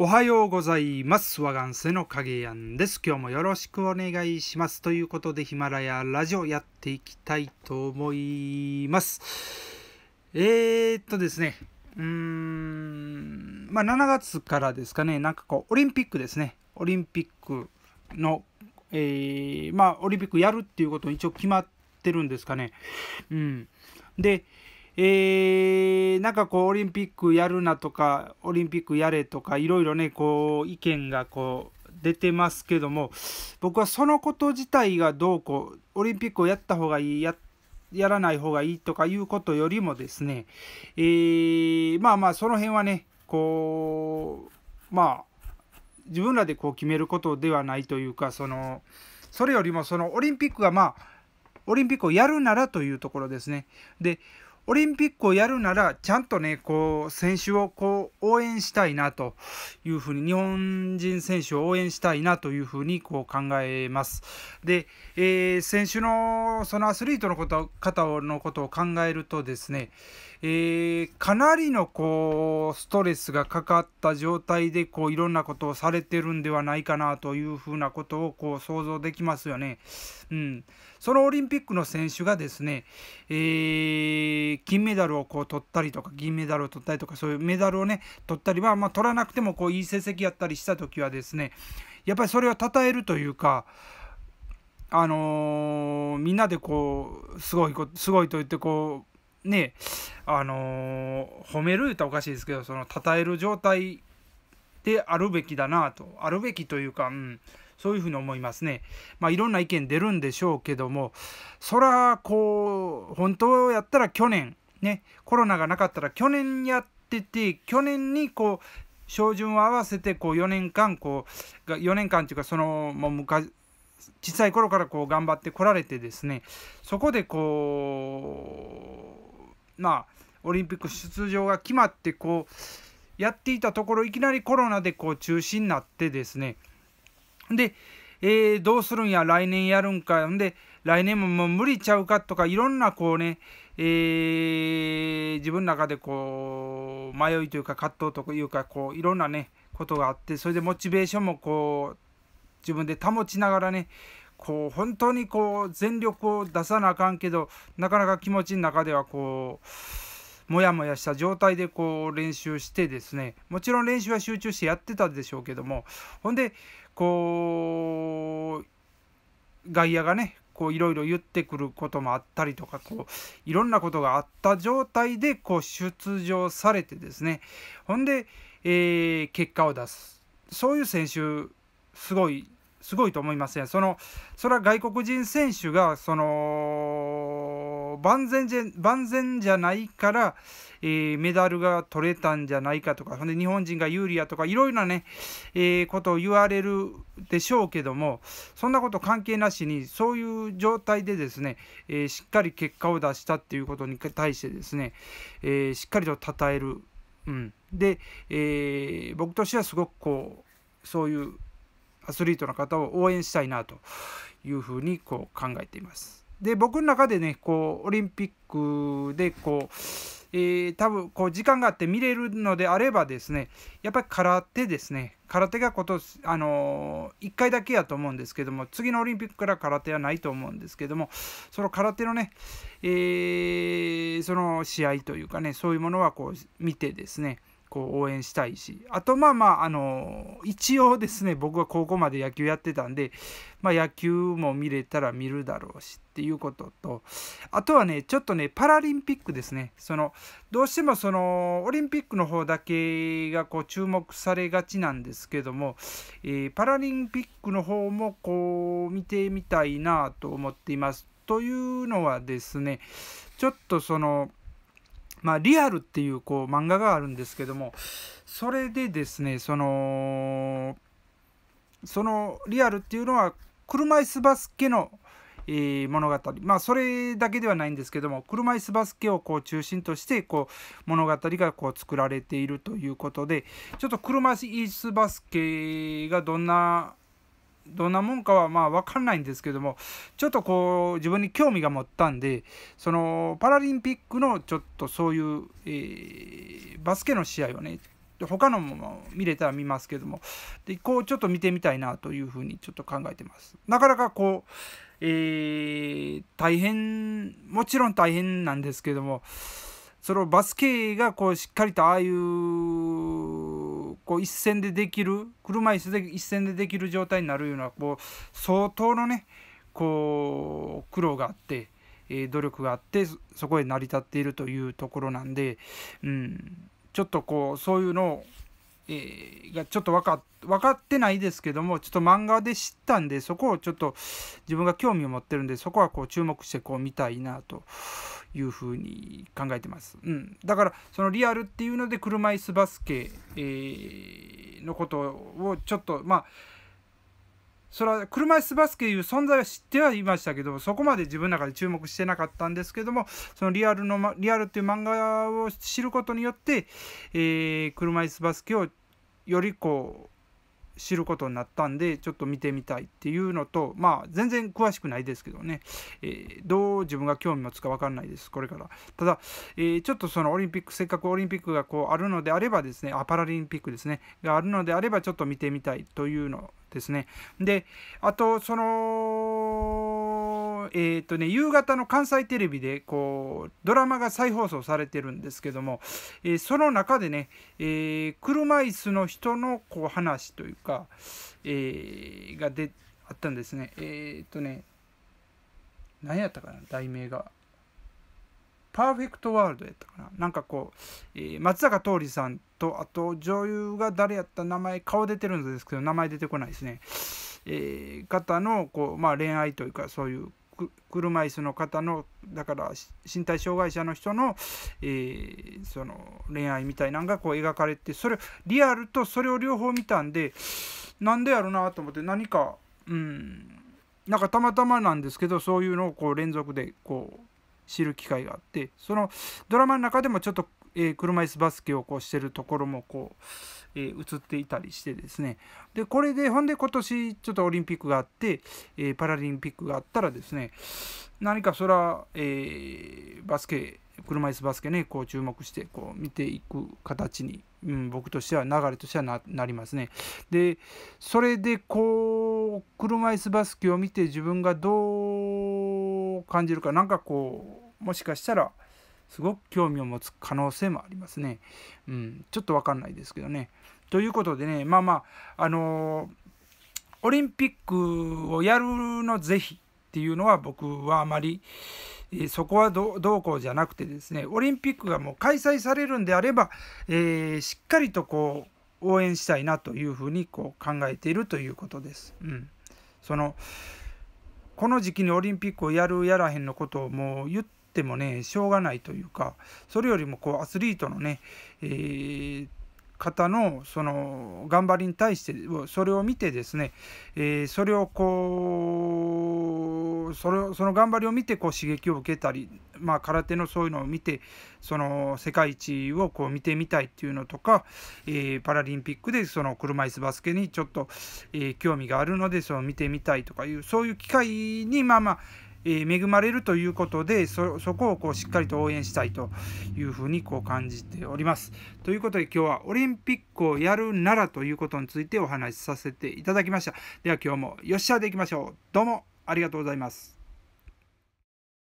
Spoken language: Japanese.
おはようございます。和願瀬の影やんです。今日もよろしくお願いします。ということで、ヒマラヤラジオやっていきたいと思います。えー、っとですね、うーん、まあ、7月からですかね、なんかこう、オリンピックですね、オリンピックの、えー、まあ、オリンピックやるっていうこと一応決まってるんですかね。うん。で、えー、なんかこうオリンピックやるなとかオリンピックやれとかいろいろねこう意見がこう出てますけども僕はそのこと自体がどうこうオリンピックをやった方がいいややらない方がいいとかいうことよりもですね、えー、まあまあその辺はねこうまあ自分らでこう決めることではないというかそのそれよりもそのオリンピックがまあオリンピックをやるならというところですね。でオリンピックをやるなら、ちゃんとね、こう、選手をこう、応援したいなというふうに、日本人選手を応援したいなというふうに、こう考えます。で、えー、選手の、そのアスリートのこと、方のことを考えるとですね、えー、かなりのこうストレスがかかった状態でこういろんなことをされてるんではないかなというふうなことをこう想像できますよね。うん、そのオリンピックの選手がですね、えー、金メダルをこう取ったりとか銀メダルを取ったりとかそういうメダルをね取ったりは、まあ、取らなくてもこういい成績やったりした時はですねやっぱりそれを称えるというかあのー、みんなでこうすごいすごいと言ってこうねあのー、褒める言ったらおかしいですけどその称える状態であるべきだなとあるべきというかうん。そういうふうに思いますね。まあ、いろんな意見出るんでしょうけどもそらこう本当やったら去年ねコロナがなかったら去年やってて去年にこう照準を合わせてこう4年間こう4年間というかそのもう昔小さい頃からこう頑張ってこられてですねそこでこうまあオリンピック出場が決まってこうやっていたところいきなりコロナでこう中止になってですねで、えー、どうするんや、来年やるんか、んで、来年ももう無理ちゃうかとか、いろんなこうね、えー、自分の中でこう、迷いというか、葛藤というか、こう、いろんなね、ことがあって、それでモチベーションもこう、自分で保ちながらね、こう、本当にこう、全力を出さなあかんけど、なかなか気持ちの中ではこう、もやもやした状態でこう練習してですねもちろん練習は集中してやってたでしょうけどもほんでこう外野がねこういろいろ言ってくることもあったりとかこういろんなことがあった状態でこう出場されてですねほんで、えー、結果を出すそういう選手すごいすごいと思いませね。そのそれは外国人選手がその万全じゃ万全じゃないから、えー、メダルが取れたんじゃないかとかほんで日本人が有利やとかいろいろなね、えー、ことを言われるでしょうけどもそんなこと関係なしにそういう状態でですね、えー、しっかり結果を出したっていうことに対してですね、えしっかりと称える。うん、で、え僕としてはすごくこうそういうアスリートの方を応援したいなというふうにこう考えています。で僕の中でねこうオリンピックでこう、えー、多分こう時間があって見れるのであればですねやっぱり空手ですね空手が今年、あのー、1回だけやと思うんですけども次のオリンピックから空手はないと思うんですけどもその空手のね、えー、その試合というかねそういうものはこう見てですねこう応援したいしあとまあまああの一応ですね僕は高校まで野球やってたんで、まあ、野球も見れたら見るだろうしっていうこととあとはねちょっとねパラリンピックですねそのどうしてもそのオリンピックの方だけがこう注目されがちなんですけども、えー、パラリンピックの方もこう見てみたいなと思っています。というのはですねちょっとそのまあ、リアルっていうこう漫画があるんですけどもそれでですねそのそのリアルっていうのは車椅子バスケの、えー、物語まあそれだけではないんですけども車椅子バスケをこう中心としてこう物語がこう作られているということでちょっと車椅子バスケがどんなどんなもんかはまあ分かんないんですけどもちょっとこう自分に興味が持ったんでそのパラリンピックのちょっとそういう、えー、バスケの試合をね他のも見れたら見ますけどもでこうちょっと見てみたいなというふうにちょっと考えてます。なかなかこう、えー、大変もちろん大変なんですけどもそのバスケがこうしっかりとああいうこう一線でできる車椅子で一線でできる状態になるようなこう相当のねこう苦労があって、え努力があってそこへ成り立っているというところなんで、うん、ちょっとこうそういうのをえー、がちょっと分か分かってないですけどもちょっと漫画で知ったんでそこをちょっと自分が興味を持ってるんでそこはこう注目してこう見たいなというふうに考えてます。うん、だからそのリアルっていうので車椅子バスケ、えー、のことをちょっとまあそれは車椅子バスケいう存在は知ってはいましたけどそこまで自分の中で注目してなかったんですけどもそのリアルのリアルっていう漫画を知ることによって、えー、車椅子バスケをよりこう知ることになったんでちょっと見てみたいっていうのとまあ全然詳しくないですけどね、えー、どう自分が興味持つか分かんないですこれからただ、えー、ちょっとそのオリンピックせっかくオリンピックがこうあるのであればですねあパラリンピックですねがあるのであればちょっと見てみたいというのですねであとそのえーとね、夕方の関西テレビでこうドラマが再放送されてるんですけども、えー、その中でね、えー、車椅子の人のこう話というか、えー、がであったんですね。えっ、ー、とね何やったかな題名が。パーフェクトワールドやったかななんかこう、えー、松坂桃李さんとあと女優が誰やった名前顔出てるんですけど名前出てこないですね、えー、方のこう、まあ、恋愛というかそういう車椅子の方のだから身体障害者の人の,、えー、その恋愛みたいなんがこう描かれてそれリアルとそれを両方見たんでなんでやろなと思って何かうんなんかたまたまなんですけどそういうのをこう連続でこう知る機会があってそのドラマの中でもちょっとえ車椅子バスケをこうしてるところもこう、えー、映っていたりしてですねでこれでほんで今年ちょっとオリンピックがあって、えー、パラリンピックがあったらですね何かそら、えー、バスケ車椅子バスケねこう注目してこう見ていく形に、うん、僕としては流れとしてはなりますね。でそれでこう車椅子バスケを見て自分がどう感じるかなんかこうもしかしたら。すごく興味を持つ可能性もありますね。うん、ちょっとわかんないですけどね。ということでね、まあまあ、あのー、オリンピックをやるの是非っていうのは僕はあまり、そこはどうこうじゃなくてですね、オリンピックがもう開催されるんであれば、えー、しっかりとこう、応援したいなというふうにこう考えているということです。うん。その、この時期にオリンピックをやるやらへんのことをもう言ってってもねしょうがないというかそれよりもこうアスリートのね、えー、方のその頑張りに対してそれを見てですね、えー、それをこうそれその頑張りを見てこう刺激を受けたり、まあ、空手のそういうのを見てその世界一をこう見てみたいっていうのとか、えー、パラリンピックでその車椅子バスケにちょっと、えー、興味があるのでその見てみたいとかいうそういう機会にまあまあえ恵まれるということでそこをこうしっかりと応援したいというふうにこう感じております。ということで今日はオリンピックをやるならということについてお話しさせていただきました。では今日もよっしゃでいきましょう。どうもありがとうございます。